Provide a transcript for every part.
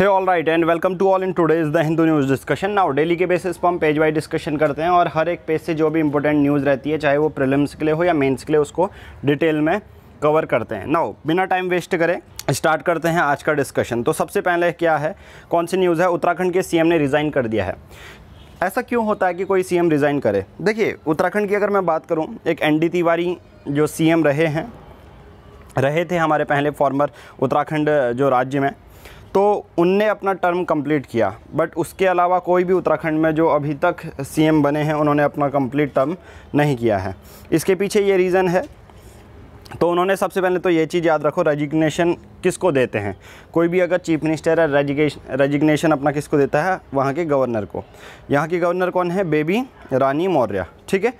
Hey all right and welcome to all in today is the Hindu news discussion now daily के basis पर हम page wise discussion करते हैं और हर एक पेज से जो भी इंपॉर्टेंट न्यूज़ रहती है चाहे वो प्रिलिम्स के लिए हो या मेंस के लिए उसको डिटेल में कवर करते हैं नाउ बिना टाइम वेस्ट करें स्टार्ट करते हैं आज का डिस्कशन तो सबसे पहले क्या है कौन सी न्यूज़ है उत्तराखंड के सी ने रिज़ाइन कर दिया है ऐसा क्यों होता है कि कोई सी रिज़ाइन करे देखिए उत्तराखंड की अगर मैं बात करूँ एक एन तिवारी जो सी रहे हैं रहे थे हमारे पहले फॉर्मर उत्तराखंड जो राज्य में तो उनने अपना टर्म कंप्लीट किया बट उसके अलावा कोई भी उत्तराखंड में जो अभी तक सीएम बने हैं उन्होंने अपना कंप्लीट टर्म नहीं किया है इसके पीछे ये रीज़न है तो उन्होंने सबसे पहले तो ये चीज़ याद रखो रेजिग्नेशन किसको देते हैं कोई भी अगर चीफ मिनिस्टर है रेजिग्नेशन अपना किसको देता है वहाँ के गवर्नर को यहाँ के गवर्नर कौन है बेबी रानी मौर्य ठीक है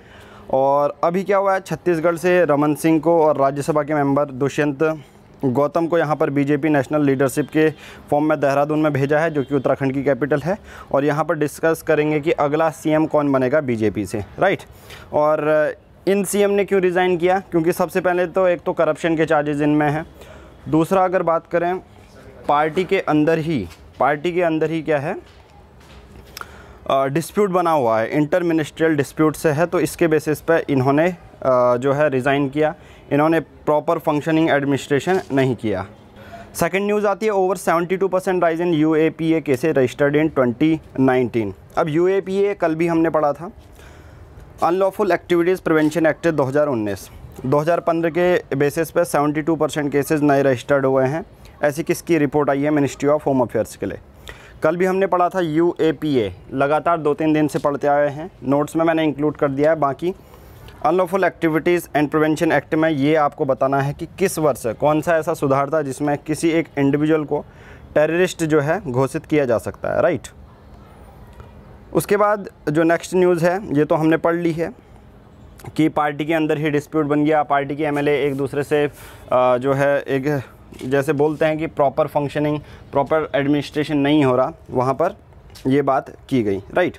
और अभी क्या हुआ है छत्तीसगढ़ से रमन सिंह को और राज्यसभा के मेंबर दुष्यंत गौतम को यहाँ पर बीजेपी नेशनल लीडरशिप के फॉर्म में देहरादून में भेजा है जो कि उत्तराखंड की कैपिटल है और यहाँ पर डिस्कस करेंगे कि अगला सीएम कौन बनेगा बीजेपी से राइट और इन सीएम ने क्यों रिज़ाइन किया क्योंकि सबसे पहले तो एक तो करप्शन के चार्जेज़ इनमें हैं दूसरा अगर बात करें पार्टी के अंदर ही पार्टी के अंदर ही क्या है डिस्प्यूट बना हुआ है इंटर मिनिस्ट्रियल डिस्प्यूट से है तो इसके बेसिस पर इन्होंने आ, जो है रिज़ाइन किया इन्होंने प्रॉपर फंक्शनिंग एडमिनिस्ट्रेशन नहीं किया सेकेंड न्यूज़ आती है over 72 percent rise in U A P A cases registered in 2019 अब यू ए पी ए कल भी हमने पढ़ा था अनलॉफुल एक्टिविटीज़ प्रिवेंशन एक्ट 2019 2015 के बेसिस पे 72 परसेंट केसेज नए रजिस्टर्ड हुए हैं ऐसी किसकी रिपोर्ट आई है मिनिस्ट्री ऑफ होम अफेयर्स के लिए कल भी हमने पढ़ा था यू ए पी ए लगातार दो तीन दिन से पढ़ते आए हैं नोट्स में मैंने इंक्लूड कर दिया है बाकी unlawful activities and prevention act में ये आपको बताना है कि किस वर्ष कौन सा ऐसा सुधार था जिसमें किसी एक इंडिविजुअल को टेररिस्ट जो है घोषित किया जा सकता है राइट उसके बाद जो नेक्स्ट न्यूज़ है ये तो हमने पढ़ ली है कि पार्टी के अंदर ही डिस्प्यूट बन गया पार्टी के एमएलए एक दूसरे से जो है एक जैसे बोलते हैं कि प्रॉपर फंक्शनिंग प्रॉपर एडमिनिस्ट्रेशन नहीं हो रहा वहाँ पर ये बात की गई राइट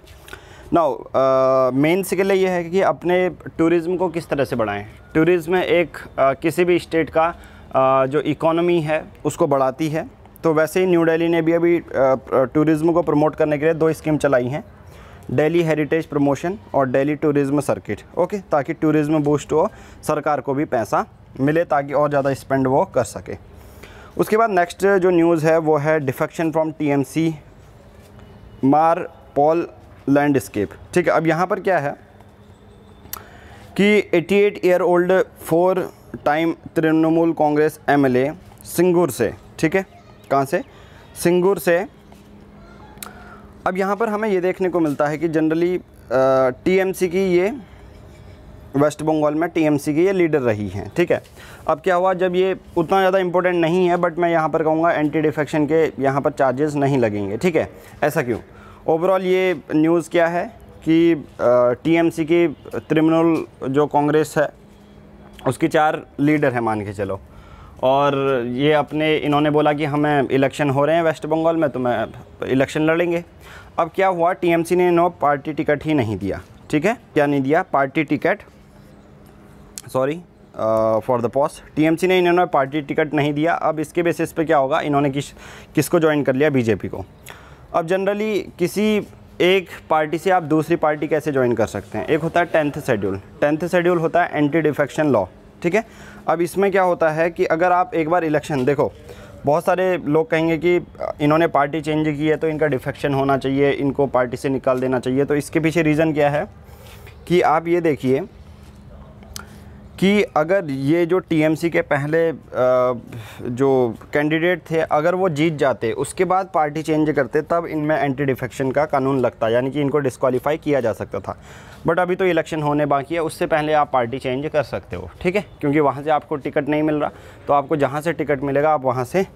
ना मेन के लिए ये है कि अपने टूरिज़्म को किस तरह से बढ़ाएं टूरिज़्म एक आ, uh, किसी भी स्टेट का आ, uh, जो इकोनॉमी है उसको बढ़ाती है तो वैसे ही न्यू दिल्ली ने भी अभी टूरिज़्म uh, को प्रमोट करने के लिए दो स्कीम चलाई हैं डेली हेरिटेज प्रमोशन और डेली टूरिज़्म सर्किट ओके ताकि टूरिज़्म बूस्ट हो सरकार को भी पैसा मिले ताकि और ज़्यादा स्पेंड वो कर सके उसके बाद नेक्स्ट जो न्यूज़ है वो है defection from TMC mar poll landscape ठीक है अब यहाँ पर क्या है कि 88 year old four time Trinamool Congress MLA Singur से ठीक है कहाँ से सिंगूर से अब यहाँ पर हमें ये देखने को मिलता है कि जनरली टीएमसी की ये वेस्ट बंगाल में टीएमसी की ये लीडर रही हैं ठीक है अब क्या हुआ जब ये उतना ज़्यादा इंपॉर्टेंट नहीं है बट मैं यहाँ पर कहूँगा एंटी डिफेक्शन के यहाँ पर चार्जेस नहीं लगेंगे ठीक है ऐसा क्यों ओवरऑल ये न्यूज़ क्या है कि टीएमसी की तृणमूल जो कांग्रेस है उसकी चार लीडर हैं मान के चलो और ये अपने इन्होंने बोला कि हमें इलेक्शन हो रहे हैं वेस्ट बंगाल में तो मैं इलेक्शन लड़ेंगे अब क्या हुआ टीएमसी ने इन्हों पार्टी टिकट ही नहीं दिया ठीक है क्या नहीं दिया party ticket sorry for the pause TMC ने इन्होंने पार्टी टिकट नहीं दिया अब इसके बेसिस पे क्या होगा इन्होंने किस किसको ज्वाइन कर लिया बीजेपी को अब जनरली किसी एक पार्टी से आप दूसरी पार्टी कैसे ज्वाइन कर सकते हैं एक होता है टेंथ शेड्यूल टेंथ शेड्यूल होता है एंटी डिफेक्शन लॉ ठीक है अब इसमें क्या होता है कि अगर आप एक बार इलेक्शन देखो बहुत सारे लोग कहेंगे कि इन्होंने पार्टी चेंज की है तो इनका डिफेक्शन होना चाहिए इनको पार्टी से निकाल देना चाहिए तो इसके पीछे रीज़न क्या है कि आप ये देखिए कि अगर ये जो टीएमसी के पहले जो कैंडिडेट थे अगर वो जीत जाते उसके बाद पार्टी चेंज करते तब इनमें एंटी डिफेक्शन का कानून लगता यानी कि इनको डिस्कवालीफाई किया जा सकता था बट अभी तो इलेक्शन होने बाकी है उससे पहले आप पार्टी चेंज कर सकते हो ठीक है क्योंकि वहाँ से आपको टिकट नहीं मिल रहा तो आपको जहाँ से टिकट मिलेगा आप वहाँ से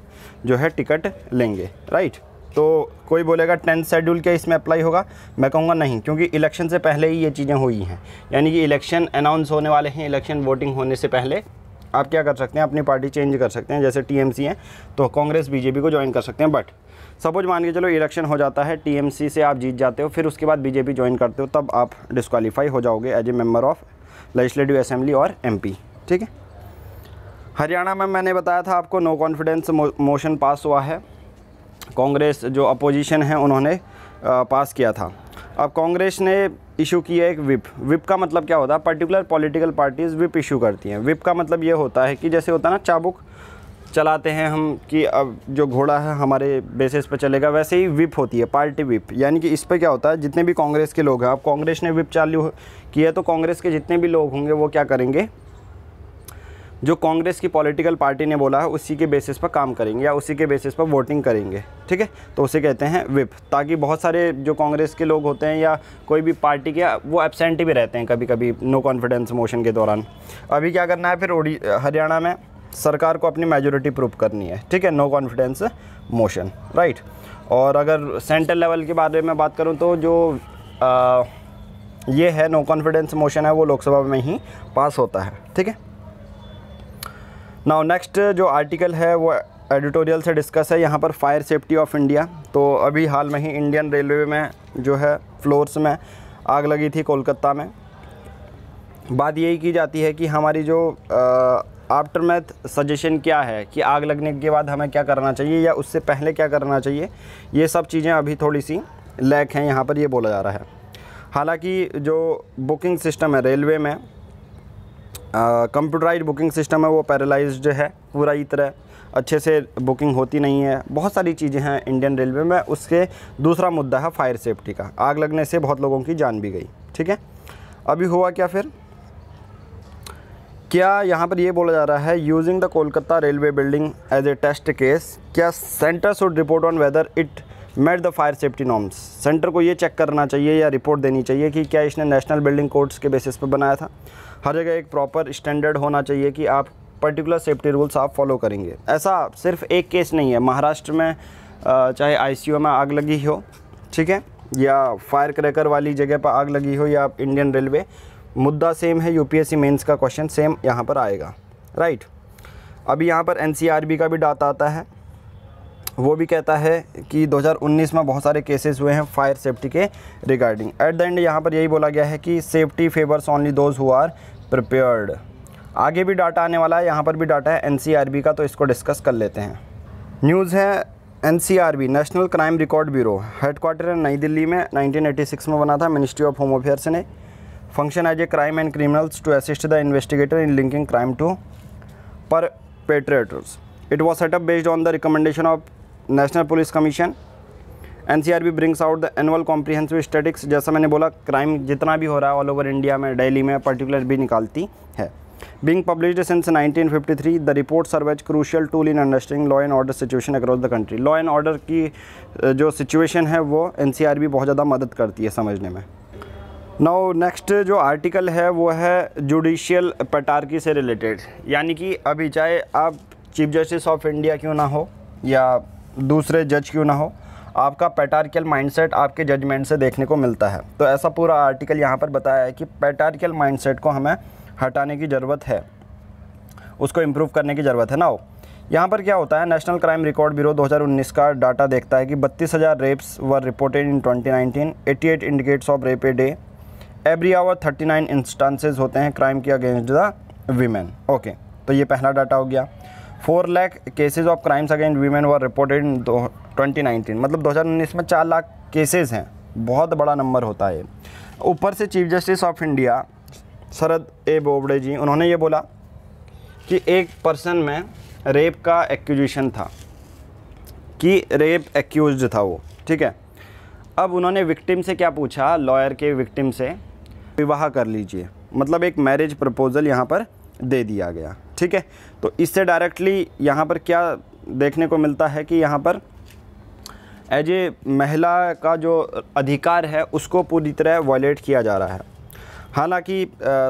जो है टिकट लेंगे राइट तो कोई बोलेगा टेंथ शेड्यूल क्या इसमें अप्लाई होगा मैं कहूँगा नहीं क्योंकि इलेक्शन से पहले ही ये चीज़ें हुई हैं यानी कि इलेक्शन अनाउंस होने वाले हैं इलेक्शन वोटिंग होने से पहले आप क्या कर सकते हैं अपनी पार्टी चेंज कर सकते हैं जैसे टीएमसी हैं तो कांग्रेस बीजेपी को ज्वाइन कर सकते हैं बट सपोज मान के चलो इलेक्शन हो जाता है टीएमसी से आप जीत जाते हो फिर उसके बाद बीजेपी ज्वाइन करते हो तब आप डिस्कालीफाई हो जाओगे as a member of legislative assembly और पी ठीक है हरियाणा में मैंने बताया था आपको नो कॉन्फिडेंस मोशन पास हुआ है कांग्रेस जो अपोजिशन है उन्होंने पास किया था अब कांग्रेस ने इशू किया एक विप विप का मतलब क्या होता है particular political parties whip issue करती हैं विप का मतलब ये होता है कि जैसे होता है ना चाबुक चलाते हैं हम कि अब जो घोड़ा है हमारे बेसिस पर चलेगा वैसे ही विप होती है पार्टी विप यानी कि इस पर क्या होता है जितने भी कांग्रेस के लोग हैं अब कांग्रेस ने विप चालू किया तो कांग्रेस के जितने भी लोग होंगे वो क्या करेंगे जो कांग्रेस की पॉलिटिकल पार्टी ने बोला है उसी के बेसिस पर काम करेंगे या उसी के बेसिस पर वोटिंग करेंगे ठीक है तो उसे कहते हैं विप ताकि बहुत सारे जो कांग्रेस के लोग होते हैं या कोई भी पार्टी के वो एबसेंट भी रहते हैं कभी कभी नो कॉन्फिडेंस मोशन के दौरान अभी क्या करना है फिर हरियाणा में सरकार को अपनी मेजोरिटी प्रूव करनी है ठीक है नो कॉन्फिडेंस मोशन राइट और अगर सेंट्रल लेवल के बारे में बात करूँ तो जो आ, ये है नो कॉन्फिडेंस मोशन है वो लोकसभा में ही पास होता है ठीक है नाउ नेक्स्ट uh, जो आर्टिकल है वो एडिटोरियल से डिस्कस है यहाँ पर फायर सेफ्टी ऑफ इंडिया तो अभी हाल में ही इंडियन रेलवे में जो है फ्लोर्स में आग लगी थी कोलकाता में बात यही की जाती है कि हमारी जो आफ्टर मैथ सजेशन क्या है कि आग लगने के बाद हमें क्या करना चाहिए या उससे पहले क्या करना चाहिए ये सब चीज़ें अभी थोड़ी सी लैक हैं यहाँ पर ये बोला जा रहा है हालांकि जो बुकिंग सिस्टम है रेलवे में कंप्यूटराइज बुकिंग सिस्टम है वो पैरालाइज्ड है पूरा ही तरह अच्छे से बुकिंग होती नहीं है बहुत सारी चीज़ें हैं इंडियन रेलवे में उसके दूसरा मुद्दा है फायर सेफ्टी का आग लगने से बहुत लोगों की जान भी गई ठीक है अभी हुआ क्या फिर क्या यहाँ पर ये बोला जा रहा है using the Kolkata railway building as a test case क्या centre should report on whether it met the fire safety norms centre को ये चेक करना चाहिए या रिपोर्ट देनी चाहिए कि क्या इसने नेशनल बिल्डिंग कोड्स के बेसिस पर बनाया था हर जगह एक प्रॉपर स्टैंडर्ड होना चाहिए कि आप पर्टिकुलर सेफ्टी रूल्स आप फॉलो करेंगे ऐसा सिर्फ एक केस नहीं है महाराष्ट्र में चाहे आई में आग लगी हो ठीक है या फायर क्रैकर वाली जगह पर आग लगी हो या इंडियन रेलवे मुद्दा सेम है यूपीएससी मेंस का क्वेश्चन सेम यहाँ पर आएगा राइट right. अभी यहाँ पर एन का भी डाटा आता है वो भी कहता है कि 2019 में बहुत सारे केसेस हुए हैं फायर सेफ्टी के रिगार्डिंग एट द एंड यहाँ पर यही बोला गया है कि safety favours only those who are prepared आगे भी डाटा आने वाला है यहाँ पर भी डाटा है एन का तो इसको डिस्कस कर लेते हैं न्यूज़ है an national crime record bureau headquarter है नई दिल्ली में 1986 में बना था मिनिस्ट्री ऑफ होम अफेयर्स ने function as a crime and criminals to assist the investigator in linking crime to perpetrators it was set up based on the recommendation of national police commission NCRB brings out the annual comprehensive statics जैसा मैंने बोला crime जितना भी हो रहा है all over India में daily में पर्टिकुलर भी निकालती है being published since 1953 the report serves as crucial tool in understanding law and order situation across the country law and order की जो सिचुएशन है वो बी बहुत ज़्यादा मदद करती है समझने में नौ नेक्स्ट जो आर्टिकल है वो है जुडिशियल पटारकी से रिलेटेड यानी कि अभी चाहे आप चीफ जस्टिस ऑफ इंडिया क्यों ना हो या दूसरे जज क्यों ना हो आपका पैटारिकल माइंडसेट आपके जजमेंट से देखने को मिलता है तो ऐसा पूरा आर्टिकल यहाँ पर बताया है कि पैटारिकल माइंडसेट को हमें हटाने की ज़रूरत है उसको इम्प्रूव करने की ज़रूरत है ना हो यहाँ पर क्या होता है नेशनल क्राइम रिकॉर्ड ब्यूरो 2019 का डाटा देखता है कि बत्तीस हज़ार rapes were reported in 2019, 88 indicates of rape a day every hour 39 instances होते हैं क्राइम के अगेंस्ट द वीमेन ओके तो ये पहला डाटा हो गया four lakh cases of crimes against women were reported in twenty nineteen मतलब दो हज़ार उन्नीस में चार लाख केसेज हैं बहुत बड़ा नंबर होता है ऊपर से chief justice of India Sharad A Bobde ji उन्होंने ये बोला कि एक पर्सन में रेप का एक्यूजिशन था कि रेप एक्यूज था वो ठीक है अब उन्होंने विक्टिम से क्या पूछा लॉयर के विक्टिम से विवाह कर लीजिए मतलब एक मैरिज प्रपोज़ल यहाँ पर दे दिया गया ठीक है तो इससे डायरेक्टली यहाँ पर क्या देखने को मिलता है कि यहाँ पर एज ए महिला का जो अधिकार है उसको पूरी तरह वायलेट किया जा रहा है हालांकि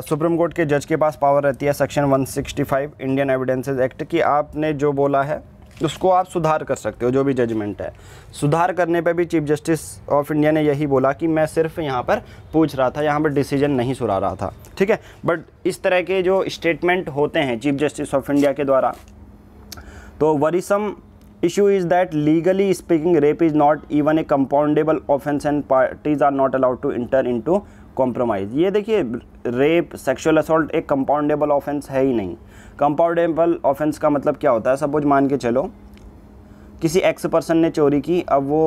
सुप्रीम कोर्ट के जज के पास पावर रहती है सेक्शन 165 इंडियन एविडेंसेस एक्ट कि आपने जो बोला है उसको आप सुधार कर सकते हो जो भी जजमेंट है सुधार करने पे भी चीफ जस्टिस ऑफ इंडिया ने यही बोला कि मैं सिर्फ यहाँ पर पूछ रहा था यहाँ पर डिसीजन नहीं सुना रहा था ठीक है बट इस तरह के जो स्टेटमेंट होते हैं चीफ जस्टिस ऑफ इंडिया के द्वारा तो वरीसम is that legally speaking rape is not even a compoundable offence and parties are not allowed to enter into compromise ये देखिए रेप सेक्सुअल असल्ट एक कंपाउंडेबल ऑफेंस है ही नहीं कंपाउंडेबल ऑफेंस का मतलब क्या होता है सपोज मान के चलो किसी एक्स पर्सन ने चोरी की अब वो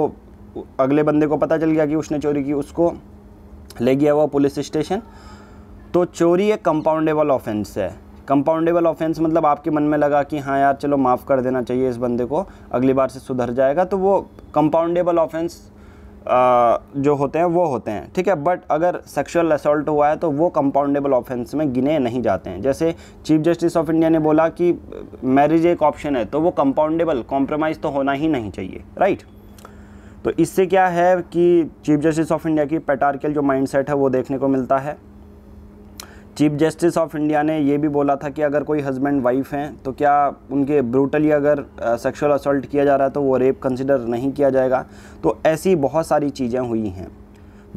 अगले बंदे को पता चल गया कि उसने चोरी की उसको ले गया वो पुलिस स्टेशन तो चोरी एक कंपाउंडेबल ऑफेंस है कंपाउंडेबल ऑफेंस मतलब आपके मन में लगा कि हाँ यार चलो माफ़ कर देना चाहिए इस बंदे को अगली बार से सुधर जाएगा तो वो कंपाउंडेबल ऑफेंस जो होते हैं वो होते हैं ठीक है बट अगर सेक्शुअल असल्ट हुआ है तो वो कंपाउंडेबल ऑफेंस में गिने नहीं जाते हैं जैसे चीफ जस्टिस ऑफ इंडिया ने बोला कि मैरिज एक ऑप्शन है तो वो कंपाउंडेबल कॉम्प्रोमाइज़ तो होना ही नहीं चाहिए राइट तो इससे क्या है कि चीफ जस्टिस ऑफ इंडिया की पेटारकल जो माइंड है वो देखने को मिलता है चीफ जस्टिस ऑफ इंडिया ने ये भी बोला था कि अगर कोई हस्बैंड वाइफ हैं तो क्या उनके ब्रूटली अगर सेक्सुअल असल्ट किया जा रहा है तो वो रेप कंसिडर नहीं किया जाएगा तो ऐसी बहुत सारी चीज़ें हुई हैं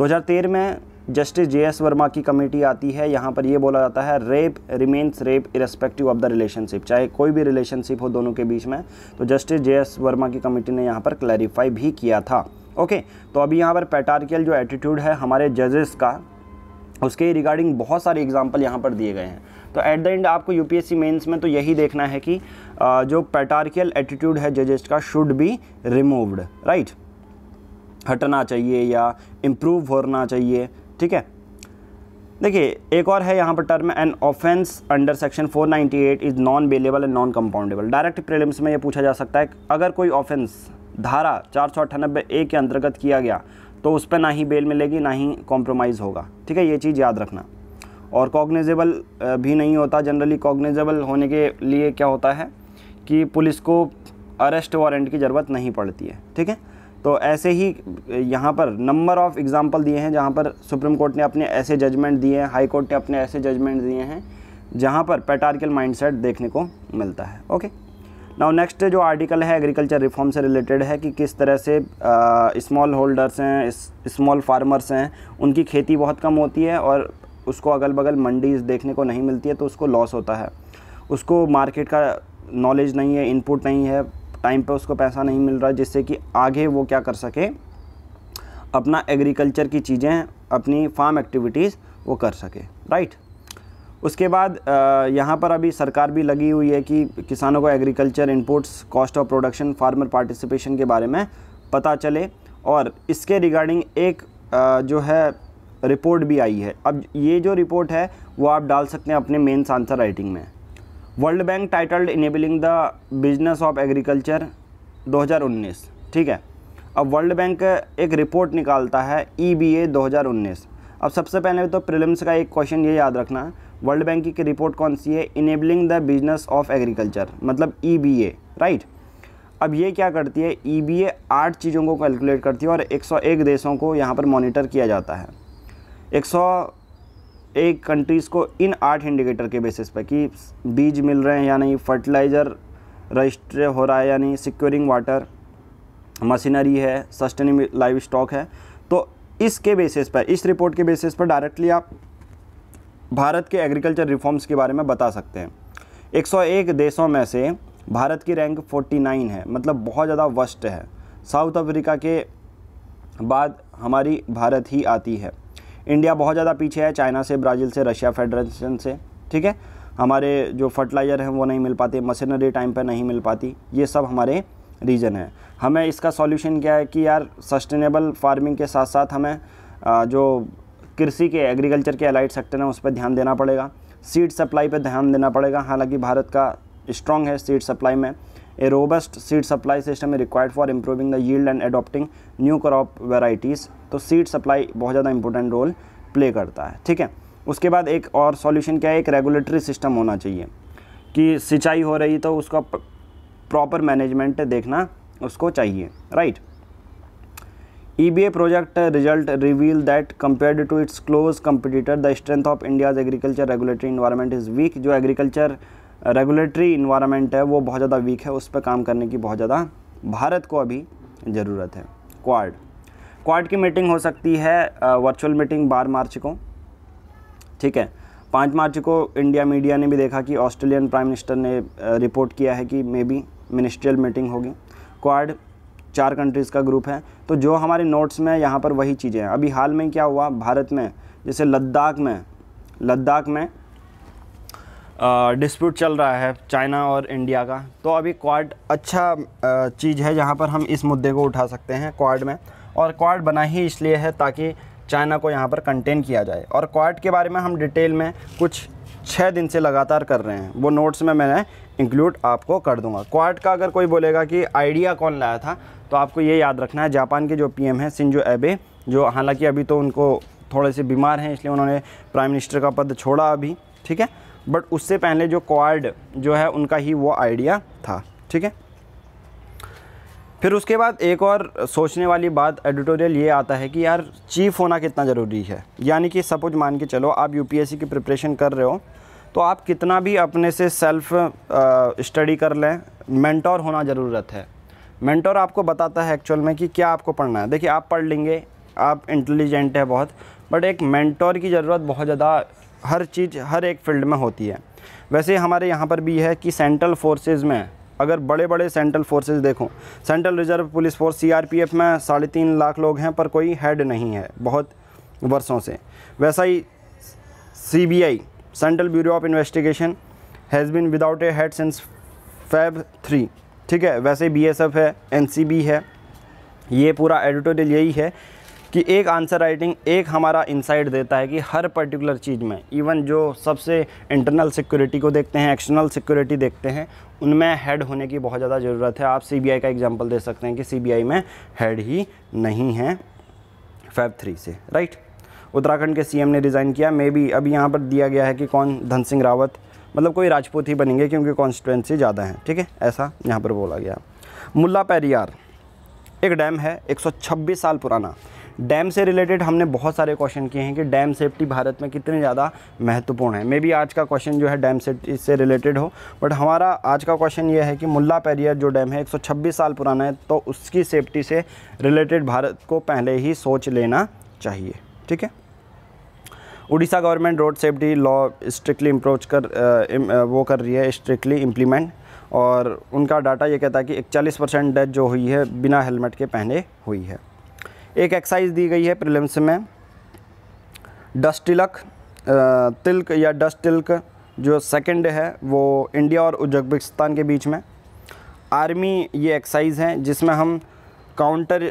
2013 में जस्टिस जे एस वर्मा की कमेटी आती है यहाँ पर ये बोला जाता है rape remains rape irrespective of the relationship चाहे कोई भी रिलेशनशिप हो दोनों के बीच में तो जस्टिस जे एस वर्मा की कमेटी ने यहाँ पर क्लैरिफाई भी किया था ओके तो अभी यहाँ पर पैटारकियल जो एटीट्यूड है हमारे जजेस का उसके रिगार्डिंग बहुत सारे एग्जाम्पल यहाँ पर दिए गए हैं तो एट द एंड आपको यूपीएससी मेंस में तो यही देखना है कि जो पैटार्कियल एटीट्यूड है जजेस का शुड बी रिमूव्ड राइट हटना चाहिए या इम्प्रूव होना चाहिए ठीक है देखिए एक और है यहाँ पर term an offence under section 498 is non bailable and non compoundable direct prelims में ये पूछा जा सकता है अगर कोई ऑफेंस धारा चार ए के अंतर्गत किया गया तो उस पर ना ही बेल मिलेगी ना ही कॉम्प्रोमाइज़ होगा ठीक है ये चीज़ याद रखना और कॉग्निजेबल भी नहीं होता जनरली कॉग्निजेबल होने के लिए क्या होता है कि पुलिस को अरेस्ट वारंट की ज़रूरत नहीं पड़ती है ठीक है तो ऐसे ही यहाँ पर नंबर ऑफ़ एग्ज़ाम्पल दिए हैं जहाँ पर सुप्रीम कोर्ट ने अपने ऐसे जजमेंट दिए हैं हाई कोर्ट ने अपने ऐसे जजमेंट दिए हैं जहाँ पर पेटारिकल माइंडसेट देखने को मिलता है ओके नाउ नेक्स्ट जो आर्टिकल है एग्रीकल्चर रिफॉर्म से रिलेटेड है कि किस तरह से स्मॉल होल्डर्स हैं स्मॉल फार्मर्स हैं उनकी खेती बहुत कम होती है और उसको अगल बगल मंडीज देखने को नहीं मिलती है तो उसको लॉस होता है उसको मार्केट का नॉलेज नहीं है इनपुट नहीं है टाइम पे उसको पैसा नहीं मिल रहा जिससे कि आगे वो क्या कर सके अपना एग्रीकल्चर की चीज़ें अपनी फार्म एक्टिविटीज़ वो कर सके राइट उसके बाद यहाँ पर अभी सरकार भी लगी हुई है कि किसानों को agriculture inputs cost of production farmer participation के बारे में पता चले और इसके रिगार्डिंग एक जो है रिपोर्ट भी आई है अब ये जो रिपोर्ट है वो आप डाल सकते हैं अपने मेन्स आंसर राइटिंग में world bank titled enabling the business of agriculture 2019 ठीक है अब वर्ल्ड बैंक एक रिपोर्ट निकालता है ई बी ए 2019 अब सबसे पहले तो प्रिलिम्स का एक क्वेश्चन ये याद रखना है वर्ल्ड बैंक की रिपोर्ट कौन सी है enabling the business of agriculture मतलब ई e राइट अब ये क्या करती है ई e बी आठ चीज़ों को कैलकुलेट करती है और 101 देशों को यहाँ पर मॉनिटर किया जाता है 101 कंट्रीज़ को इन आठ इंडिकेटर के बेसिस पर कि बीज मिल रहे हैं या नहीं फर्टिलाइज़र रजिस्टर हो रहा है या नहीं सिक्योरिंग वाटर मशीनरी है सस्टेनेबल लाइव स्टॉक है तो इसके बेसिस पर इस रिपोर्ट के बेसिस पर डायरेक्टली आप भारत के एग्रीकल्चर रिफॉर्म्स के बारे में बता सकते हैं 101 देशों में से भारत की रैंक 49 है मतलब बहुत ज़्यादा वस्ट है साउथ अफ्रीका के बाद हमारी भारत ही आती है इंडिया बहुत ज़्यादा पीछे है चाइना से ब्राज़ील से रशिया फेडरेशन से ठीक है हमारे जो फर्टिलाइज़र हैं वो नहीं मिल पाते मशीनरी टाइम पर नहीं मिल पाती ये सब हमारे रीजन है हमें इसका सॉल्यूशन क्या है कि यार सस्टेनेबल फार्मिंग के साथ साथ हमें जो कृषि के एग्रीकल्चर के अलाइड सेक्टर हैं उस पर ध्यान देना पड़ेगा सीड सप्लाई पर ध्यान देना पड़ेगा हालांकि भारत का स्ट्रॉन्ग है सीड सप्लाई में a robust seed supply system required for improving the yield and adopting new crop varieties तो सीड सप्लाई बहुत ज़्यादा इंपॉर्टेंट रोल प्ले करता है ठीक है उसके बाद एक और सॉल्यूशन क्या है एक रेगुलेटरी सिस्टम होना चाहिए कि सिंचाई हो रही तो उसका प्रॉपर मैनेजमेंट देखना उसको चाहिए right right? EBA project result reveal that compared to its close competitor, the strength of India's agriculture regulatory environment is weak. जो agriculture regulatory environment है वो बहुत ज़्यादा weak है उस पर काम करने की बहुत ज़्यादा भारत को अभी ज़रूरत है Quad. Quad की meeting हो सकती है virtual meeting बारह मार्च को ठीक है पाँच मार्च को इंडिया मीडिया ने भी देखा कि ऑस्ट्रेलियन प्राइम मिनिस्टर ने रिपोर्ट किया है कि मे बी मिनिस्ट्रियल मीटिंग होगी क्वाड चार कंट्रीज़ का ग्रुप है तो जो हमारे नोट्स में यहाँ पर वही चीज़ें हैं अभी हाल में क्या हुआ भारत में जैसे लद्दाख में लद्दाख में डिस्प्यूट चल रहा है चाइना और इंडिया का तो अभी क्वाड अच्छा चीज़ है जहाँ पर हम इस मुद्दे को उठा सकते हैं क्वाड में और क्वाड बना ही इसलिए है ताकि चाइना को यहाँ पर कंटेन किया जाए और क्वाड के बारे में हम डिटेल में कुछ छः दिन से लगातार कर रहे हैं वो नोट्स में मैंने इंक्लूड आपको कर दूंगा क्वाड का अगर कोई बोलेगा कि आइडिया कौन लाया था तो आपको ये याद रखना है जापान के जो पीएम हैं सिंजो एबे जो हालांकि अभी तो उनको थोड़े से बीमार हैं इसलिए उन्होंने प्राइम मिनिस्टर का पद छोड़ा अभी ठीक है बट उससे पहले जो क्वाड जो है उनका ही वो आइडिया था ठीक है फिर उसके बाद एक और सोचने वाली बात एडिटोरियल ये आता है कि यार चीफ होना कितना ज़रूरी है यानी कि सपोज मान के चलो आप यू की प्रिपरेशन कर रहे हो तो आप कितना भी अपने से सेल्फ स्टडी कर लें मेंटोर होना ज़रूरत है मेंटोर आपको बताता है एक्चुअल में कि क्या आपको पढ़ना है देखिए आप पढ़ लेंगे आप इंटेलिजेंट है बहुत बट एक मेंटोर की ज़रूरत बहुत ज़्यादा हर चीज़ हर एक फील्ड में होती है वैसे हमारे यहाँ पर भी है कि सेंट्रल फोर्सेज़ में अगर बड़े बड़े सेंट्रल फोर्सेज देखो central reserve police force CRPF में साढ़े तीन लाख लोग हैं पर कोई हेड नहीं है बहुत वर्षों से वैसा ही CBI central bureau of investigation has been without a head since Feb three ठीक है वैसे बी है एन है ये पूरा एडिटोरियल यही है कि एक आंसर राइटिंग एक हमारा इंसाइट देता है कि हर पर्टिकुलर चीज़ में इवन जो सबसे इंटरनल सिक्योरिटी को देखते हैं एक्सटर्नल सिक्योरिटी देखते हैं उनमें हेड होने की बहुत ज़्यादा ज़रूरत है आप सी का एग्जाम्पल दे सकते हैं कि सी में हेड ही नहीं है फैब थ्री से राइट उत्तराखंड के सीएम ने रिज़ाइन किया मे बी अभी यहाँ पर दिया गया है कि कौन धन सिंह रावत मतलब कोई राजपूत ही बनेंगे क्योंकि कॉन्स्टिटेंसी ज़्यादा है ठीक है ऐसा यहाँ पर बोला गया मुल्ला पेरियार एक डैम है 126 साल पुराना डैम से रिलेटेड हमने बहुत सारे क्वेश्चन किए हैं कि डैम सेफ्टी भारत में कितने ज़्यादा महत्वपूर्ण है मे बी आज का क्वेश्चन जो है डैम सेफ्टी से रिलेटेड हो बट हमारा आज का क्वेश्चन ये है कि मुल्ला पेरियर जो डैम है एक साल पुराना है तो उसकी सेफ्टी से रिलेटेड भारत को पहले ही सोच लेना चाहिए ठीक है Orissa government road safety law strictly इम्प्रोच कर वो कर रही है स्ट्रिक्टली इम्प्लीमेंट और उनका डाटा ये कहता है कि 41 परसेंट डेथ जो हुई है बिना हेलमेट के पहने हुई है एक एक्साइज दी गई है प्रिलिम्स में डस्ट तिलक तिल्क या डस्ट तिल्क जो सेकंड है वो इंडिया और उज्बेकिस्तान के बीच में आर्मी ये एक्साइज है जिसमें हम काउंटर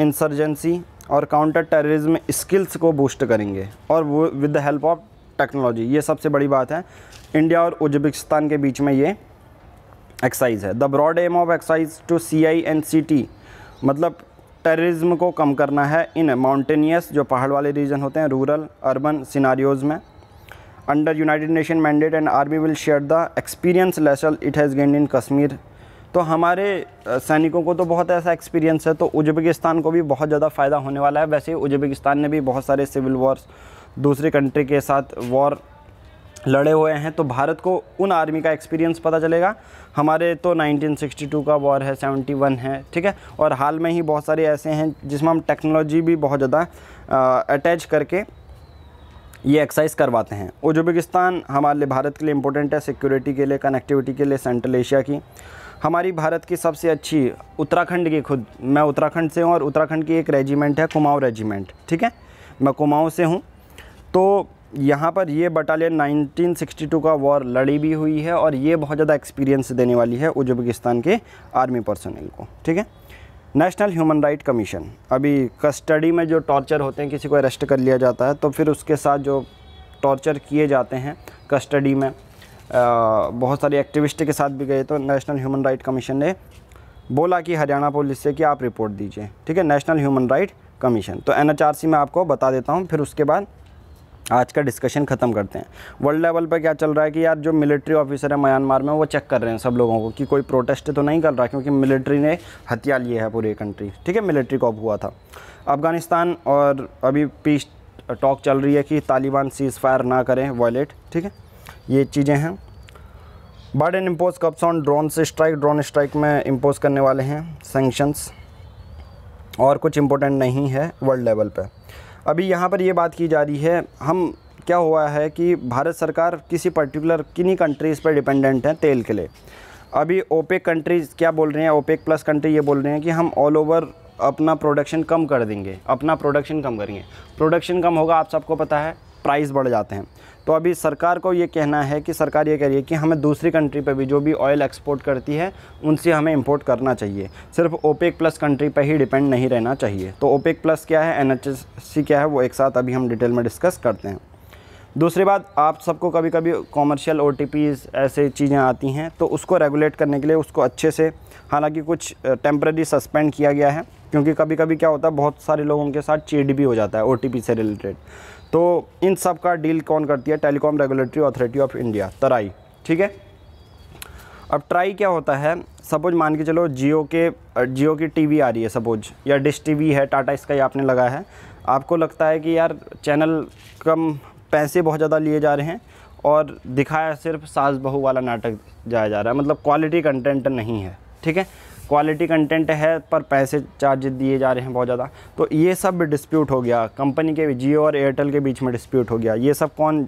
इंसर्जेंसी और काउंटर टेररिज्म स्किल्स को बूस्ट करेंगे और वो with the help of technology ये सबसे बड़ी बात है इंडिया और उज्बेकिस्तान के बीच में ये एक्साइज है the broad aim of exercise to C I and C T मतलब टेररिज्म को कम करना है इन माउंटेनियस जो पहाड़ वाले रीजन होते हैं रूरल अर्बन सिनारियोज़ में under United Nation mandate and army will share the experience lessons it has gained in Kashmir तो हमारे सैनिकों को तो बहुत ऐसा एक्सपीरियंस है तो उज्बेकिस्तान को भी बहुत ज़्यादा फ़ायदा होने वाला है वैसे ही उज्बेकिस्तान ने भी बहुत सारे सिविल वॉर्स दूसरी कंट्री के साथ वॉर लड़े हुए हैं तो भारत को उन आर्मी का एक्सपीरियंस पता चलेगा हमारे तो 1962 का वॉर है 71 है ठीक है और हाल में ही बहुत सारे ऐसे हैं जिसमें हम टेक्नोलॉजी भी बहुत ज़्यादा अटैच करके ये एक्सरसाइज करवाते हैं उज्बेकिस्तान हमारे लिए भारत के लिए इम्पोर्टेंट है सिक्योरिटी के लिए कनेक्टिविटी के लिए सेंट्रल एशिया की हमारी भारत की सबसे अच्छी उत्तराखंड की खुद मैं उत्तराखंड से हूँ और उत्तराखंड की एक रेजिमेंट है कुमाऊँ रेजिमेंट ठीक है मैं कुमाऊँ से हूँ तो यहाँ पर ये बटालियन 1962 का वॉर लड़ी भी हुई है और ये बहुत ज़्यादा एक्सपीरियंस देने वाली है उज्बेकिस्तान के आर्मी पर्सनल को ठीक है नेशनल ह्यूमन राइट कमीशन अभी कस्टडी में जो टॉर्चर होते हैं किसी को अरेस्ट कर लिया जाता है तो फिर उसके साथ जो टॉर्चर किए जाते हैं कस्टडी में आ, बहुत सारे एक्टिविस्ट के साथ भी गए तो नेशनल ह्यूमन राइट कमीशन ने बोला कि हरियाणा पुलिस से कि आप रिपोर्ट दीजिए ठीक है नेशनल ह्यूमन राइट कमीशन तो एन में आपको बता देता हूँ फिर उसके बाद आज का डिस्कशन ख़त्म करते हैं वर्ल्ड लेवल पर क्या चल रहा है कि यार जो मिलिट्री ऑफिसर है म्यांमार में वो चेक कर रहे हैं सब लोगों को कि कोई प्रोटेस्ट तो नहीं कर रहा क्योंकि मिलिट्री ने हत्या लिए है पूरी कंट्री ठीक है मिलिट्री कॉप हुआ था अफ़गानिस्तान और अभी पीस टॉक चल रही है कि तालिबान सीज़ फायर ना करें वॉयलेट ठीक है ये चीज़ें हैं Biden impose caps on drone से स्ट्राइक ड्रोन स्ट्राइक में इम्पोज करने वाले हैं सेंक्शंस और कुछ इम्पोर्टेंट नहीं है वर्ल्ड लेवल पर अभी यहाँ पर ये बात की जा रही है हम क्या हुआ है कि भारत सरकार किसी पर्टिकुलर किन्हीं कंट्रीज़ पर डिपेंडेंट हैं तेल के लिए अभी ओपेक कंट्रीज़ क्या बोल रहे हैं ओपेक प्लस कंट्री ये बोल रहे हैं कि हम ऑल ओवर अपना प्रोडक्शन कम कर देंगे अपना प्रोडक्शन कम करेंगे प्रोडक्शन कम होगा आप सबको पता है प्राइस बढ़ जाते हैं तो अभी सरकार को ये कहना है कि सरकार ये कह रही है कि हमें दूसरी कंट्री पर भी जो भी ऑयल एक्सपोर्ट करती है उनसे हमें इंपोर्ट करना चाहिए सिर्फ ओपेक प्लस कंट्री पर ही डिपेंड नहीं रहना चाहिए तो ओपेक प्लस क्या है एन क्या है वो एक साथ अभी हम डिटेल में डिस्कस करते हैं दूसरी बात आप सबको कभी कभी कॉमर्शियल ओ ऐसे चीज़ें आती हैं तो उसको रेगुलेट करने के लिए उसको अच्छे से हालांकि कुछ टेम्प्रेरी सस्पेंड किया गया है क्योंकि कभी कभी क्या होता है बहुत सारे लोगों के साथ चीड भी हो जाता है ओ से रिलेटेड तो इन सब का डील कौन करती है telecom regulatory authority of India TRAI ठीक है अब ट्राई क्या होता है सपोज मान के चलो जियो के जियो की टीवी आ रही है सपोज या डिश टीवी है टाटा स्काई आपने लगाया है आपको लगता है कि यार चैनल कम पैसे बहुत ज़्यादा लिए जा रहे हैं और दिखाया सिर्फ सास बहू वाला नाटक जाया जा रहा है मतलब क्वालिटी कंटेंट नहीं है ठीक है क्वालिटी कंटेंट है पर पैसे चार्ज दिए जा रहे हैं बहुत ज़्यादा तो ये सब डिस्प्यूट हो गया कंपनी के जियो और एयरटेल के बीच में डिस्प्यूट हो गया ये सब कौन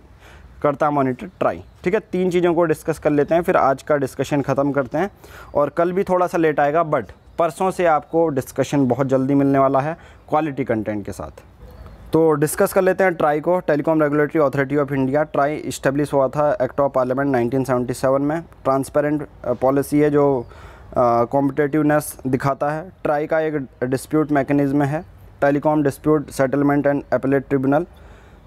करता है मॉनिटर ट्राई ठीक है तीन चीज़ों को डिस्कस कर लेते हैं फिर आज का डिस्कशन ख़त्म करते हैं और कल भी थोड़ा सा लेट आएगा बट परसों से आपको डिस्कशन बहुत जल्दी मिलने वाला है क्वालिटी कंटेंट के साथ तो डिस्कस कर लेते हैं ट्राई को telecom regulatory authority of India TRAI establish हुआ था एक्ट ऑफ पार्लियामेंट 1977 में ट्रांसपेरेंट पॉलिसी है जो कॉम्पिटेटिवनेस दिखाता है ट्राई का एक डिस्प्यूट मैकेनिज़्म है telecom dispute settlement and appellate tribunal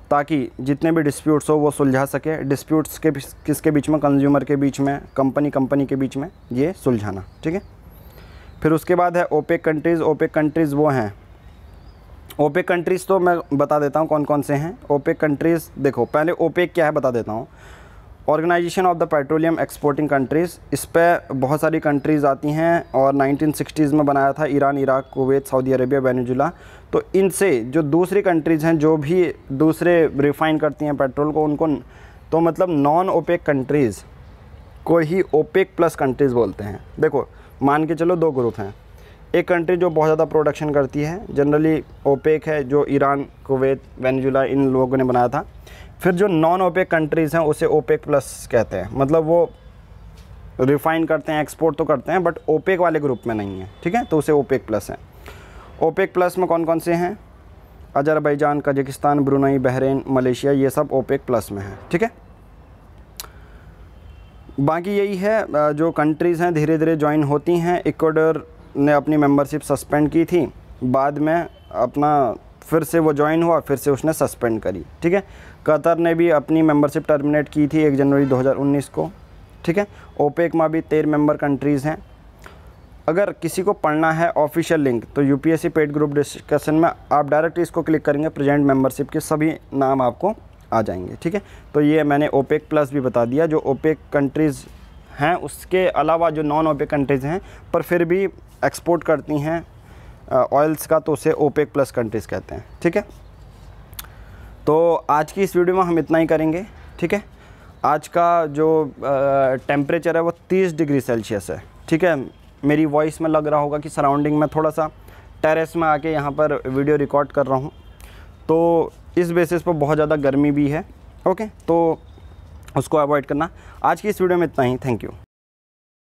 ताकि जितने भी डिस्प्यूट्स हो वो सुलझा सके डिस्प्यूट्स के किसके बीच में कंज्यूमर के बीच में कंपनी कंपनी के बीच में ये सुलझाना ठीक है फिर उसके बाद है ओपेक कंट्रीज़ ओपेक कंट्रीज़ वो हैं ओपेक कंट्रीज़ तो मैं बता देता हूँ कौन कौन से हैं ओपेक कंट्रीज़ देखो पहले ओपेक क्या है बता देता हूँ organisation of the petroleum exporting countries इस पर बहुत सारी कंट्रीज़ आती हैं और 1960s में बनाया था Iran Iraq Kuwait Saudi Arabia Venezuela तो इनसे जो दूसरी कंट्रीज़ हैं जो भी दूसरे रिफ़ाइन करती हैं पेट्रोल को उनको तो मतलब नॉन ओपेक कंट्रीज़ को ही ओपेक प्लस कंट्रीज़ बोलते हैं देखो मान के चलो दो ग्रुप हैं एक कंट्री जो बहुत ज़्यादा प्रोडक्शन करती है जनरली ओपेक है जो ईरान कुवैत वेनजुला इन लोगों ने बनाया था फिर जो नॉन ओपेक कंट्रीज़ हैं उसे ओपेक प्लस कहते हैं मतलब वो रिफ़ाइन करते हैं एक्सपोर्ट तो करते हैं बट ओपेक वाले ग्रुप में नहीं है ठीक है तो उसे ओपेक प्लस है ओपेक प्लस में कौन कौन से हैं Azerbaijan Kazakhstan Brunei Bahrain Malaysia ये सब ओपेक प्लस में हैं ठीक है बाकी यही है जो कंट्रीज़ हैं धीरे धीरे ज्वाइन होती हैं इक्वाडोर ने अपनी मेंबरशिप सस्पेंड की थी बाद में अपना फिर से वो ज्वाइन हुआ फिर से उसने सस्पेंड करी ठीक है कतर ने भी अपनी मेंबरशिप टर्मिनेट की थी एक जनवरी 2019 को ठीक है ओपेक में भी तेरह मेंबर कंट्रीज़ हैं अगर किसी को पढ़ना है ऑफिशियल लिंक तो यूपीएससी पेड ग्रुप डिस्कशन में आप डायरेक्ट इसको क्लिक करेंगे प्रेजेंट मेम्बरशिप के सभी नाम आपको आ जाएंगे ठीक है तो ये मैंने ओपेक प्लस भी बता दिया जो ओपेक कंट्रीज़ हैं उसके अलावा जो नॉन ओपेक कंट्रीज़ हैं पर फिर भी एक्सपोर्ट करती हैं ऑयल्स का तो उसे ओपेक प्लस कंट्रीज़ कहते हैं ठीक है तो आज की इस वीडियो में हम इतना ही करेंगे ठीक है आज का जो टेम्परेचर है वो 30 डिग्री सेल्सियस है ठीक है मेरी वॉइस में लग रहा होगा कि सराउंडिंग में थोड़ा सा टेरेस में आके यहाँ पर वीडियो रिकॉर्ड कर रहा हूँ तो इस बेसिस पर बहुत ज़्यादा गर्मी भी है ओके तो उसको अवॉइड करना आज की इस वीडियो में इतना ही थैंक यू